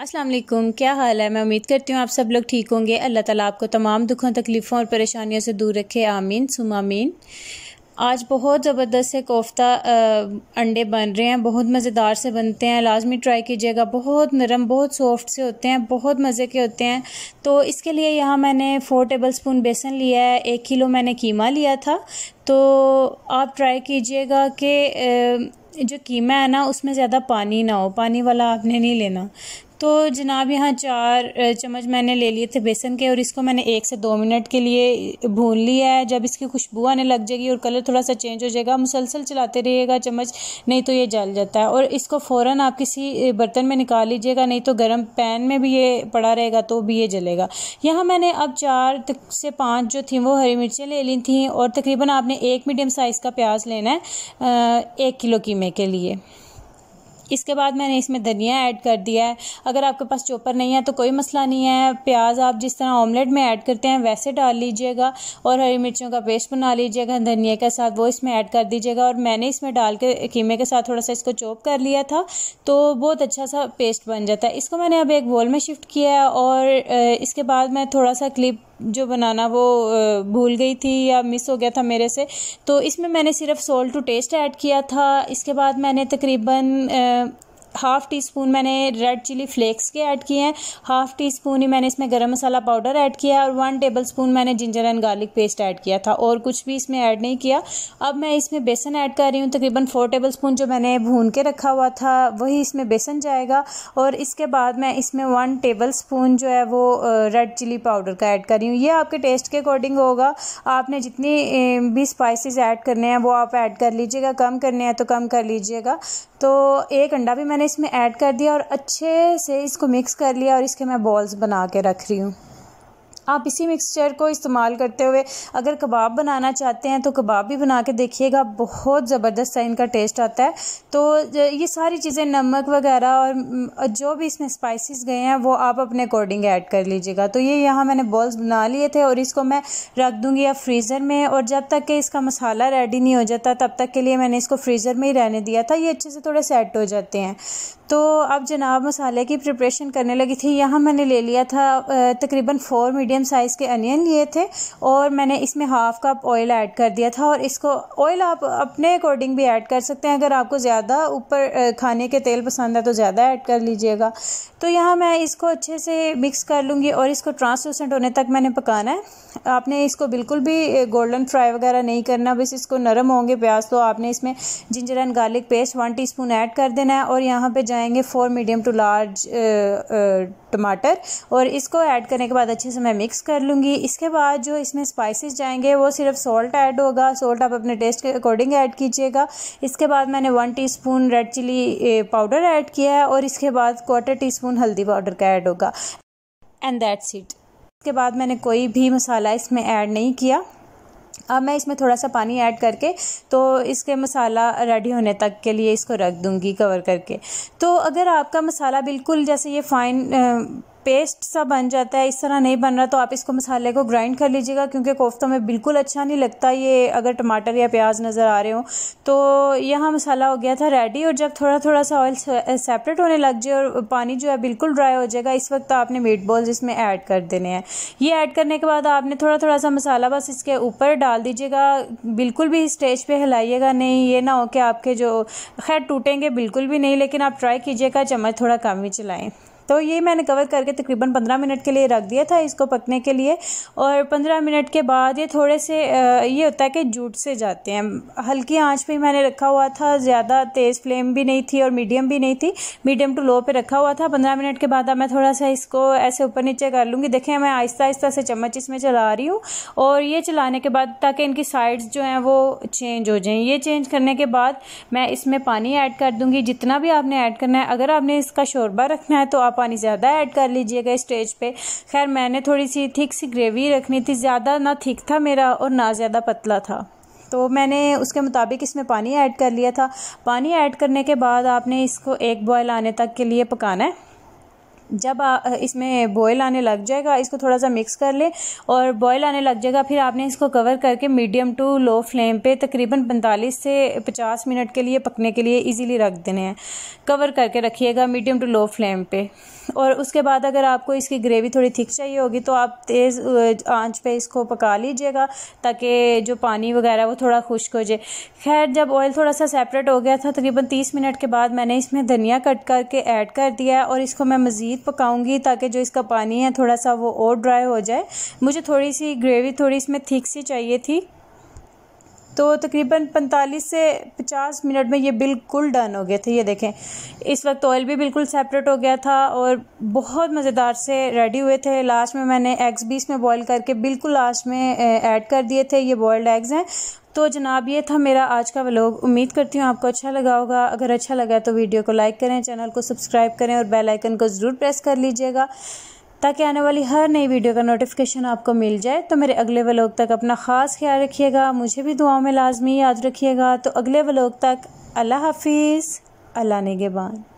अस्सलाम वालेकुम क्या हाल है मैं उम्मीद करती हूँ आप सब लोग ठीक होंगे अल्लाह ताला आपको तमाम दुखों तकलीफ़ों और परेशानियों से दूर रखे आमीन सुम आमीन आज बहुत ज़बरदस्त से कोफ्ता अंडे बन रहे हैं बहुत मज़ेदार से बनते हैं लाजमी ट्राई कीजिएगा बहुत नरम बहुत सॉफ्ट से होते हैं बहुत मज़े के होते हैं तो इसके लिए यहाँ मैंने फ़ोर टेबल स्पून बेसन लिया है एक किलो मैंने कीमा लिया था तो आप ट्राई कीजिएगा कि जो कीमा है ना उसमें ज़्यादा पानी ना हो पानी वाला आपने नहीं लेना तो जनाब यहाँ चार चम्मच मैंने ले लिए थे बेसन के और इसको मैंने एक से दो मिनट के लिए भून लिया है जब इसकी खुशबू आने लग जाएगी और कलर थोड़ा सा चेंज हो जाएगा मुसलसल चलाते रहिएगा चम्मच नहीं तो ये जल जाता है और इसको फ़ौर आप किसी बर्तन में निकाल लीजिएगा नहीं तो गर्म पैन में भी ये पड़ा रहेगा तो भी ये जलेगा यहाँ मैंने अब चार से पाँच जो थी वो हरी मिर्चें ले ली थी और तकरीबन आपने एक मीडियम साइज़ का प्याज लेना है एक किलो कीमे के लिए इसके बाद मैंने इसमें धनिया ऐड कर दिया है अगर आपके पास चोपर नहीं है तो कोई मसला नहीं है प्याज आप जिस तरह ऑमलेट में ऐड करते हैं वैसे डाल लीजिएगा और हरी मिर्चों का पेस्ट बना लीजिएगा धनिया के साथ वो इसमें ऐड कर दीजिएगा और मैंने इसमें डाल के कीमे के साथ थोड़ा सा इसको चोप कर लिया था तो बहुत अच्छा सा पेस्ट बन जाता है इसको मैंने अब एक बोल में शिफ्ट किया है और इसके बाद मैं थोड़ा सा क्लिप जो बनाना वो भूल गई थी या मिस हो गया था मेरे से तो इसमें मैंने सिर्फ सोल्ट टू टेस्ट ऐड किया था इसके बाद मैंने तकरीबन हाफ़ टी स्पून मैंने रेड चिली फ्लेक्स के ऐड किए हैं हाफ़ टी स्पून ही मैंने इसमें गरम मसाला पाउडर ऐड किया है और वन टेबल स्पून मैंने ginger and garlic paste add किया था और कुछ भी इसमें ऐड नहीं किया अब मैं इसमें बेसन ऐड कर रही हूँ तकरीबन फोर टेबल स्पून जो मैंने भून के रखा हुआ था वही इसमें बेसन जाएगा और इसके बाद मैं इसमें वन टेबल स्पून जो है वो रेड चिली पाउडर का ऐड कर रही हूँ ये आपके टेस्ट के अकॉर्डिंग होगा आपने जितनी भी स्पाइसिस ऐड करने हैं वो आप ऐड कर लीजिएगा कम करने हैं तो कम कर लीजिएगा तो एक अंडा भी मैंने इसमें ऐड कर दिया और अच्छे से इसको मिक्स कर लिया और इसके मैं बॉल्स बना के रख रही हूँ आप इसी मिक्सचर को इस्तेमाल करते हुए अगर कबाब बनाना चाहते हैं तो कबाब भी बना के देखिएगा बहुत ज़बरदस्त है इनका टेस्ट आता है तो ये सारी चीज़ें नमक वगैरह और जो भी इसमें स्पाइसेस गए हैं वो आप अपने अकॉर्डिंग ऐड कर लीजिएगा तो ये यहाँ मैंने बॉल्स बना लिए थे और इसको मैं रख दूँगी या फ्रीज़र में और जब तक कि इसका मसाला रेडी नहीं हो जाता तब तक के लिए मैंने इसको फ्रीज़र में ही रहने दिया था ये अच्छे से थोड़े सेट हो जाते हैं तो अब जनाब मसाले की प्रिपरेशन करने लगी थी यहाँ मैंने ले लिया था तकरीबन फ़ोर मीडियम मीडियम साइज़ के अनियन लिए थे और मैंने इसमें हाफ़ कप ऑयल ऐड कर दिया था और इसको ऑयल आप अपने अकॉर्डिंग भी ऐड कर सकते हैं अगर आपको ज़्यादा ऊपर खाने के तेल पसंद है तो ज़्यादा ऐड कर लीजिएगा तो यहाँ मैं इसको अच्छे से मिक्स कर लूँगी और इसको ट्रांसलूसेंट होने तक मैंने पकाना है आपने इसको बिल्कुल भी गोल्डन फ्राई वगैरह नहीं करना बस इसको नरम होंगे प्याज तो आपने इसमें ginger and garlic paste one spoon add कर देना है और यहाँ पर जाएंगे फोर मीडियम टू लार्ज टमाटर और इसको ऐड करने के बाद अच्छे से मैं मिक्स कर लूँगी इसके बाद जो इसमें स्पाइसेस जाएंगे वो सिर्फ सॉल्ट ऐड होगा सॉल्ट आप अपने टेस्ट के अकॉर्डिंग ऐड कीजिएगा इसके बाद मैंने one teaspoon red chilli powder add किया है और इसके बाद क्वार्टर टी स्पून हल्दी पाउडर का ऐड होगा एंड दैट्स इट इसके बाद मैंने कोई भी मसाला इसमें ऐड नहीं किया अब मैं इसमें थोड़ा सा पानी ऐड करके तो इसके मसाला रेडी होने तक के लिए इसको रख दूँगी कवर करके तो अगर आपका मसाला बिल्कुल जैसे ये फाइन पेस्ट सा बन जाता है इस तरह नहीं बन रहा तो आप इसको मसाले को ग्राइंड कर लीजिएगा क्योंकि कोफ्ता में बिल्कुल अच्छा नहीं लगता ये अगर टमाटर या प्याज नज़र आ रहे हो तो यहाँ मसाला हो गया था रेडी और जब थोड़ा थोड़ा सा ऑयल सेपरेट होने लग जाए और पानी जो है बिल्कुल ड्राई हो जाएगा इस वक्त तो आपने मीट बॉल्स इसमें ऐड कर देने हैं ये ऐड करने के बाद आपने थोड़ा थोड़ा सा मसाला बस इसके ऊपर डाल दीजिएगा बिल्कुल भी स्टेज पर हिलाइएगा नहीं ये ना हो कि आपके जो खैर टूटेंगे बिल्कुल भी नहीं लेकिन आप ट्राई कीजिएगा चम्मच थोड़ा कम ही चलाएँ तो ये मैंने कवर करके तकरीबन पंद्रह मिनट के लिए रख दिया था इसको पकने के लिए और पंद्रह मिनट के बाद ये थोड़े से ये होता है कि जूट से जाते हैं हल्की आँच पर मैंने रखा हुआ था ज़्यादा तेज़ फ्लेम भी नहीं थी और मीडियम भी नहीं थी मीडियम टू लो पे रखा हुआ था पंद्रह मिनट के बाद अब मैं थोड़ा सा इसको ऐसे ऊपर नीचे कर लूँगी देखें मैं आहिस्ता आहिस्ता से चम्मच इसमें चला रही हूँ और ये चलाने के बाद ताकि इनकी साइड्स जो हैं वो चेंज हो जाएँ ये चेंज करने के बाद मैं इसमें पानी ऐड कर दूँगी जितना भी आपने ऐड करना है अगर आपने इसका शोरबा रखना है तो आप पानी ज़्यादा ऐड कर लीजिएगा स्टेज पे खैर मैंने थोड़ी सी थिक सी ग्रेवी रखनी थी ज़्यादा ना थिक था मेरा और ना ज़्यादा पतला था तो मैंने उसके मुताबिक इसमें पानी ऐड कर लिया था पानी ऐड करने के बाद आपने इसको एक बॉयल आने तक के लिए पकाना है जब आ, इसमें बॉयल आने लग जाएगा इसको थोड़ा सा मिक्स कर ले और बॉयल आने लग जाएगा फिर आपने इसको कवर करके मीडियम टू लो फ्लेम पे तकरीबन 45 से 50 मिनट के लिए पकने के लिए इजीली रख देने हैं कवर करके रखिएगा मीडियम टू लो फ्लेम पे और उसके बाद अगर आपको इसकी ग्रेवी थोड़ी थिक चाहिए होगी तो आप तेज़ आँच पर इसको पका लीजिएगा ताकि जो पानी वगैरह वो थोड़ा खुश्क हो जाए खैर जब ऑयल थोड़ा सा सेपरेट हो गया था तकरीबन तीस मिनट के बाद मैंने इसमें धनिया कट करके ऐड कर दिया और इसको मैं मज़ीद मज़ीद पकाऊंगी ताकि जो इसका पानी है थोड़ा सा वो और ड्राई हो जाए मुझे थोड़ी सी ग्रेवी थोड़ी इसमें थिक सी चाहिए थी तो तकरीबन 45 से 50 मिनट में ये बिल्कुल डन हो गए थे ये देखें इस वक्त ऑयल भी बिल्कुल सेपरेट हो गया था और बहुत मज़ेदार से रेडी हुए थे लास्ट में मैंने एग्स भी इसमें बॉईल करके बिल्कुल लास्ट में ऐड कर दिए थे ये बॉयल्ड एग्स हैं तो जनाब ये था मेरा आज का व्लॉग उम्मीद करती हूँ आपको अच्छा लगा होगा अगर अच्छा लगा तो वीडियो को लाइक करें चैनल को सब्सक्राइब करें और बेल आइकन को ज़रूर प्रेस कर लीजिएगा ताकि आने वाली हर नई वीडियो का नोटिफिकेशन आपको मिल जाए तो मेरे अगले व्लॉग तक अपना ख़ास ख्याल रखिएगा मुझे भी दुआओं में लाजमी याद रखिएगा तो अगले व्लॉग तक अल्लाह हाफिज़ अल्लाह नेगेबान